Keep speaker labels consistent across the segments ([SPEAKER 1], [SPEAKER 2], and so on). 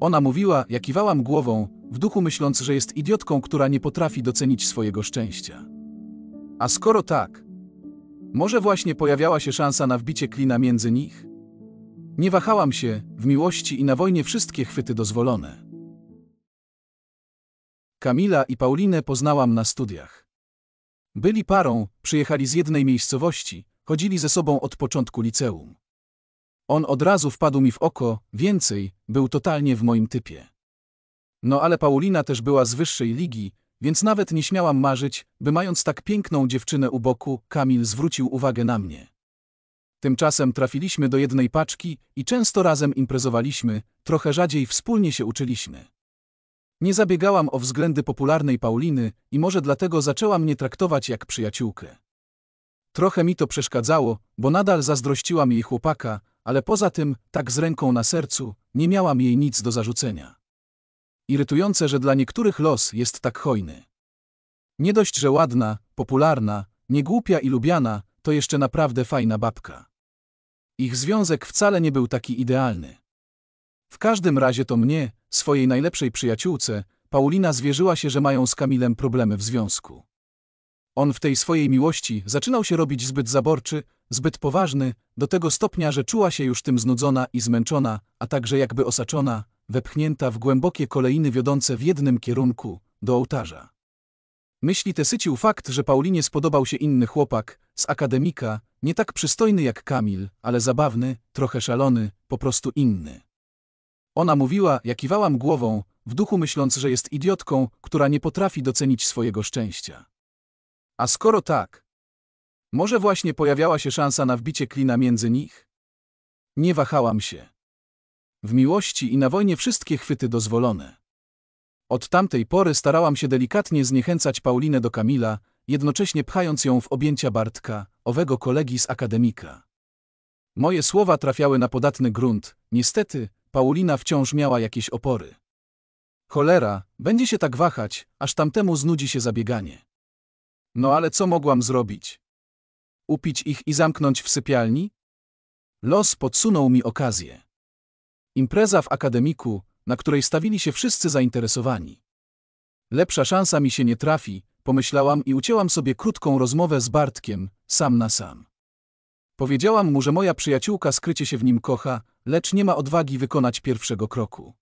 [SPEAKER 1] Ona mówiła, ja kiwałam głową, w duchu myśląc, że jest idiotką, która nie potrafi docenić swojego szczęścia. A skoro tak, może właśnie pojawiała się szansa na wbicie klina między nich? Nie wahałam się, w miłości i na wojnie wszystkie chwyty dozwolone. Kamila i Paulinę poznałam na studiach. Byli parą, przyjechali z jednej miejscowości, chodzili ze sobą od początku liceum. On od razu wpadł mi w oko, więcej, był totalnie w moim typie. No ale Paulina też była z wyższej ligi, więc nawet nie śmiałam marzyć, by mając tak piękną dziewczynę u boku, Kamil zwrócił uwagę na mnie. Tymczasem trafiliśmy do jednej paczki i często razem imprezowaliśmy, trochę rzadziej wspólnie się uczyliśmy. Nie zabiegałam o względy popularnej Pauliny i może dlatego zaczęła mnie traktować jak przyjaciółkę. Trochę mi to przeszkadzało, bo nadal zazdrościłam jej chłopaka, ale poza tym, tak z ręką na sercu, nie miałam jej nic do zarzucenia. Irytujące, że dla niektórych los jest tak hojny. Nie dość, że ładna, popularna, niegłupia i lubiana, to jeszcze naprawdę fajna babka. Ich związek wcale nie był taki idealny. W każdym razie to mnie, swojej najlepszej przyjaciółce, Paulina zwierzyła się, że mają z Kamilem problemy w związku. On w tej swojej miłości zaczynał się robić zbyt zaborczy, zbyt poważny, do tego stopnia, że czuła się już tym znudzona i zmęczona, a także jakby osaczona, wepchnięta w głębokie kolejny wiodące w jednym kierunku, do ołtarza. Myśli te sycił fakt, że Paulinie spodobał się inny chłopak, z akademika, nie tak przystojny jak Kamil, ale zabawny, trochę szalony, po prostu inny. Ona mówiła, jakiwałam głową, w duchu myśląc, że jest idiotką, która nie potrafi docenić swojego szczęścia. A skoro tak, może właśnie pojawiała się szansa na wbicie klina między nich? Nie wahałam się. W miłości i na wojnie wszystkie chwyty dozwolone. Od tamtej pory starałam się delikatnie zniechęcać Paulinę do Kamila, jednocześnie pchając ją w objęcia Bartka, owego kolegi z akademika. Moje słowa trafiały na podatny grunt, niestety, Paulina wciąż miała jakieś opory. Cholera, będzie się tak wahać, aż tamtemu znudzi się zabieganie. No ale co mogłam zrobić? Upić ich i zamknąć w sypialni? Los podsunął mi okazję. Impreza w akademiku, na której stawili się wszyscy zainteresowani. Lepsza szansa mi się nie trafi, pomyślałam i ucięłam sobie krótką rozmowę z Bartkiem, sam na sam. Powiedziałam mu, że moja przyjaciółka skrycie się w nim kocha, lecz nie ma odwagi wykonać pierwszego kroku.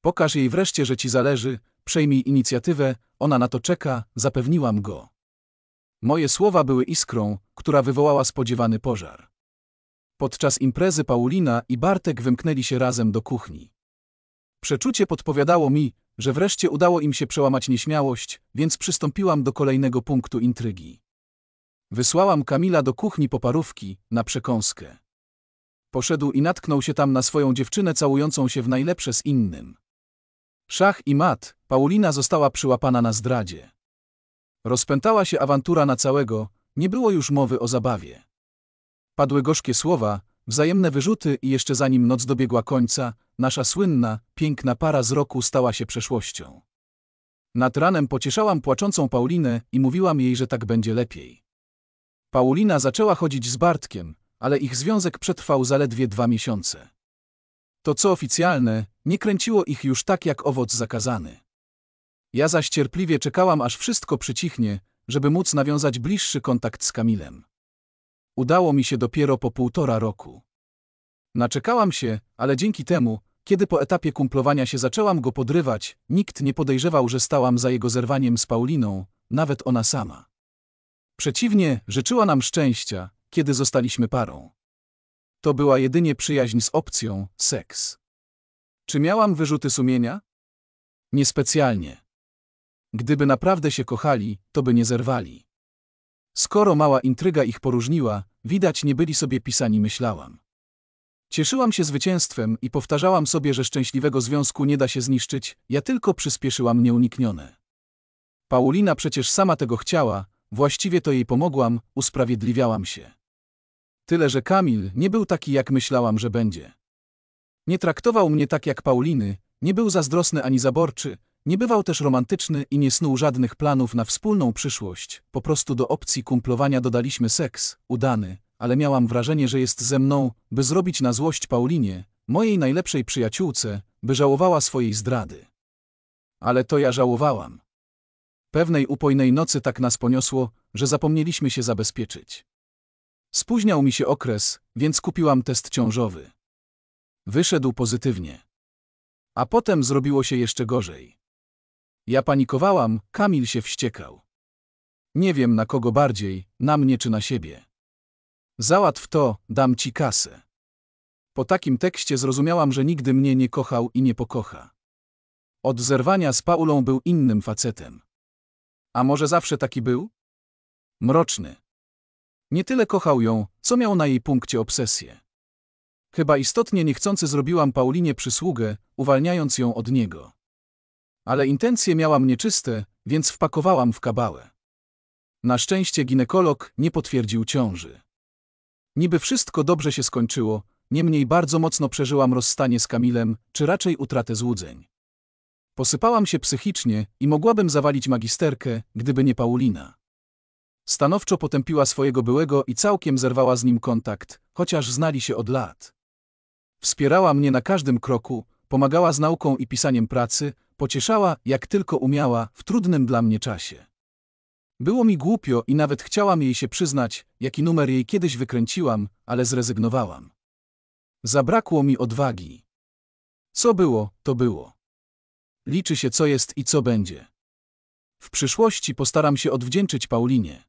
[SPEAKER 1] Pokaż jej wreszcie, że ci zależy, przejmij inicjatywę, ona na to czeka, zapewniłam go. Moje słowa były iskrą, która wywołała spodziewany pożar. Podczas imprezy Paulina i Bartek wymknęli się razem do kuchni. Przeczucie podpowiadało mi, że wreszcie udało im się przełamać nieśmiałość, więc przystąpiłam do kolejnego punktu intrygi. Wysłałam Kamila do kuchni po parówki, na przekąskę. Poszedł i natknął się tam na swoją dziewczynę całującą się w najlepsze z innym. Szach i mat, Paulina została przyłapana na zdradzie. Rozpętała się awantura na całego, nie było już mowy o zabawie. Padły gorzkie słowa, wzajemne wyrzuty i jeszcze zanim noc dobiegła końca, nasza słynna, piękna para z roku stała się przeszłością. Nad ranem pocieszałam płaczącą Paulinę i mówiłam jej, że tak będzie lepiej. Paulina zaczęła chodzić z Bartkiem, ale ich związek przetrwał zaledwie dwa miesiące. To co oficjalne, nie kręciło ich już tak jak owoc zakazany. Ja zaś cierpliwie czekałam, aż wszystko przycichnie, żeby móc nawiązać bliższy kontakt z Kamilem. Udało mi się dopiero po półtora roku. Naczekałam się, ale dzięki temu, kiedy po etapie kumplowania się zaczęłam go podrywać, nikt nie podejrzewał, że stałam za jego zerwaniem z Pauliną, nawet ona sama. Przeciwnie, życzyła nam szczęścia, kiedy zostaliśmy parą. To była jedynie przyjaźń z opcją seks. Czy miałam wyrzuty sumienia? Niespecjalnie. Gdyby naprawdę się kochali, to by nie zerwali. Skoro mała intryga ich poróżniła, widać nie byli sobie pisani myślałam. Cieszyłam się zwycięstwem i powtarzałam sobie, że szczęśliwego związku nie da się zniszczyć, ja tylko przyspieszyłam nieuniknione. Paulina przecież sama tego chciała, właściwie to jej pomogłam, usprawiedliwiałam się. Tyle, że Kamil nie był taki, jak myślałam, że będzie. Nie traktował mnie tak jak Pauliny, nie był zazdrosny ani zaborczy, nie bywał też romantyczny i nie snuł żadnych planów na wspólną przyszłość. Po prostu do opcji kumplowania dodaliśmy seks, udany, ale miałam wrażenie, że jest ze mną, by zrobić na złość Paulinie, mojej najlepszej przyjaciółce, by żałowała swojej zdrady. Ale to ja żałowałam. Pewnej upojnej nocy tak nas poniosło, że zapomnieliśmy się zabezpieczyć. Spóźniał mi się okres, więc kupiłam test ciążowy. Wyszedł pozytywnie. A potem zrobiło się jeszcze gorzej. Ja panikowałam, Kamil się wściekał. Nie wiem na kogo bardziej, na mnie czy na siebie. Załatw to, dam ci kasę. Po takim tekście zrozumiałam, że nigdy mnie nie kochał i nie pokocha. Od zerwania z Paulą był innym facetem. A może zawsze taki był? Mroczny. Nie tyle kochał ją, co miał na jej punkcie obsesję. Chyba istotnie niechcący zrobiłam Paulinie przysługę, uwalniając ją od niego ale intencje miałam nieczyste, więc wpakowałam w kabałę. Na szczęście ginekolog nie potwierdził ciąży. Niby wszystko dobrze się skończyło, niemniej bardzo mocno przeżyłam rozstanie z Kamilem, czy raczej utratę złudzeń. Posypałam się psychicznie i mogłabym zawalić magisterkę, gdyby nie Paulina. Stanowczo potępiła swojego byłego i całkiem zerwała z nim kontakt, chociaż znali się od lat. Wspierała mnie na każdym kroku, pomagała z nauką i pisaniem pracy, Pocieszała, jak tylko umiała, w trudnym dla mnie czasie. Było mi głupio i nawet chciałam jej się przyznać, jaki numer jej kiedyś wykręciłam, ale zrezygnowałam. Zabrakło mi odwagi. Co było, to było. Liczy się, co jest i co będzie. W przyszłości postaram się odwdzięczyć Paulinie.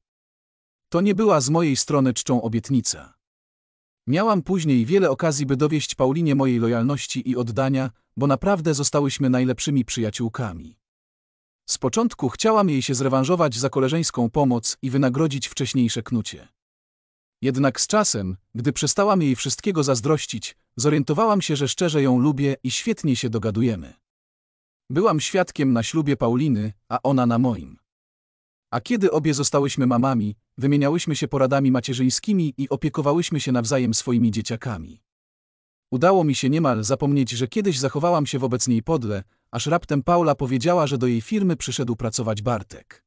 [SPEAKER 1] To nie była z mojej strony czczą obietnica. Miałam później wiele okazji, by dowieść Paulinie mojej lojalności i oddania, bo naprawdę zostałyśmy najlepszymi przyjaciółkami. Z początku chciałam jej się zrewanżować za koleżeńską pomoc i wynagrodzić wcześniejsze knucie. Jednak z czasem, gdy przestałam jej wszystkiego zazdrościć, zorientowałam się, że szczerze ją lubię i świetnie się dogadujemy. Byłam świadkiem na ślubie Pauliny, a ona na moim. A kiedy obie zostałyśmy mamami, wymieniałyśmy się poradami macierzyńskimi i opiekowałyśmy się nawzajem swoimi dzieciakami. Udało mi się niemal zapomnieć, że kiedyś zachowałam się wobec niej podle, aż raptem Paula powiedziała, że do jej firmy przyszedł pracować Bartek.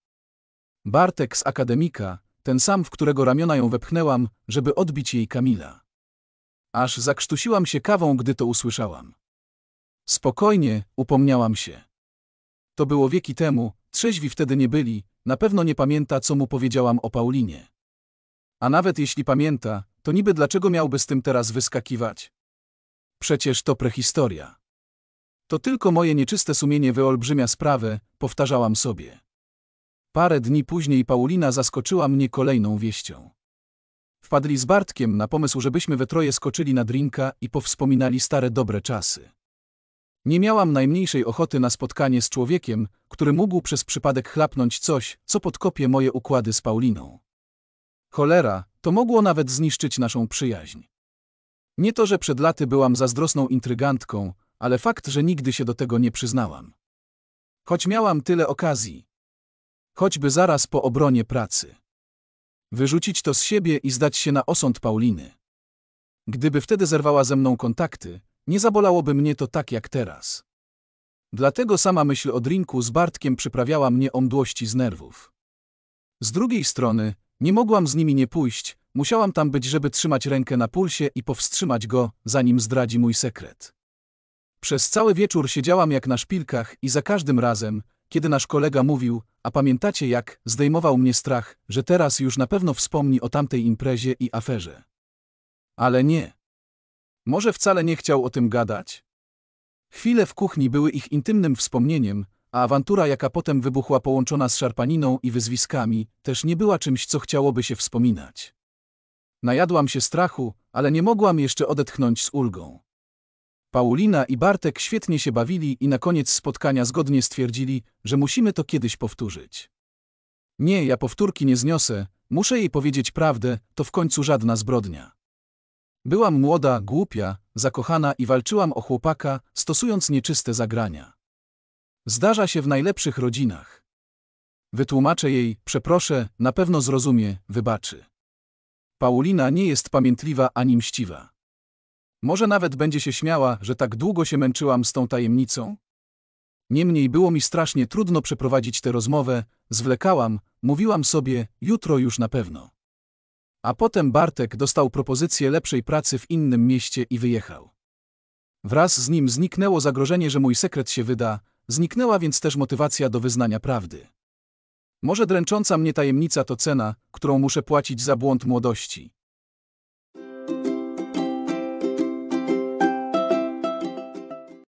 [SPEAKER 1] Bartek z akademika, ten sam, w którego ramiona ją wepchnęłam, żeby odbić jej Kamila. Aż zakrztusiłam się kawą, gdy to usłyszałam. Spokojnie, upomniałam się. To było wieki temu, trzeźwi wtedy nie byli, na pewno nie pamięta, co mu powiedziałam o Paulinie. A nawet jeśli pamięta, to niby dlaczego miałby z tym teraz wyskakiwać? Przecież to prehistoria. To tylko moje nieczyste sumienie wyolbrzymia sprawę, powtarzałam sobie. Parę dni później Paulina zaskoczyła mnie kolejną wieścią. Wpadli z Bartkiem na pomysł, żebyśmy we troje skoczyli na drinka i powspominali stare dobre czasy. Nie miałam najmniejszej ochoty na spotkanie z człowiekiem, który mógł przez przypadek chlapnąć coś, co podkopie moje układy z Pauliną. Cholera, to mogło nawet zniszczyć naszą przyjaźń. Nie to, że przed laty byłam zazdrosną intrygantką, ale fakt, że nigdy się do tego nie przyznałam. Choć miałam tyle okazji. Choćby zaraz po obronie pracy. Wyrzucić to z siebie i zdać się na osąd Pauliny. Gdyby wtedy zerwała ze mną kontakty, nie zabolałoby mnie to tak jak teraz. Dlatego sama myśl o drinku z Bartkiem przyprawiała mnie o mdłości z nerwów. Z drugiej strony, nie mogłam z nimi nie pójść, musiałam tam być, żeby trzymać rękę na pulsie i powstrzymać go, zanim zdradzi mój sekret. Przez cały wieczór siedziałam jak na szpilkach i za każdym razem, kiedy nasz kolega mówił, a pamiętacie jak, zdejmował mnie strach, że teraz już na pewno wspomni o tamtej imprezie i aferze. Ale nie. Może wcale nie chciał o tym gadać? Chwile w kuchni były ich intymnym wspomnieniem, a awantura, jaka potem wybuchła połączona z szarpaniną i wyzwiskami, też nie była czymś, co chciałoby się wspominać. Najadłam się strachu, ale nie mogłam jeszcze odetchnąć z ulgą. Paulina i Bartek świetnie się bawili i na koniec spotkania zgodnie stwierdzili, że musimy to kiedyś powtórzyć. Nie, ja powtórki nie zniosę, muszę jej powiedzieć prawdę, to w końcu żadna zbrodnia. Byłam młoda, głupia, zakochana i walczyłam o chłopaka, stosując nieczyste zagrania. Zdarza się w najlepszych rodzinach. Wytłumaczę jej, przeproszę, na pewno zrozumie, wybaczy. Paulina nie jest pamiętliwa ani mściwa. Może nawet będzie się śmiała, że tak długo się męczyłam z tą tajemnicą? Niemniej było mi strasznie trudno przeprowadzić tę rozmowę, zwlekałam, mówiłam sobie, jutro już na pewno. A potem Bartek dostał propozycję lepszej pracy w innym mieście i wyjechał. Wraz z nim zniknęło zagrożenie, że mój sekret się wyda, zniknęła więc też motywacja do wyznania prawdy. Może dręcząca mnie tajemnica to cena, którą muszę płacić za błąd młodości.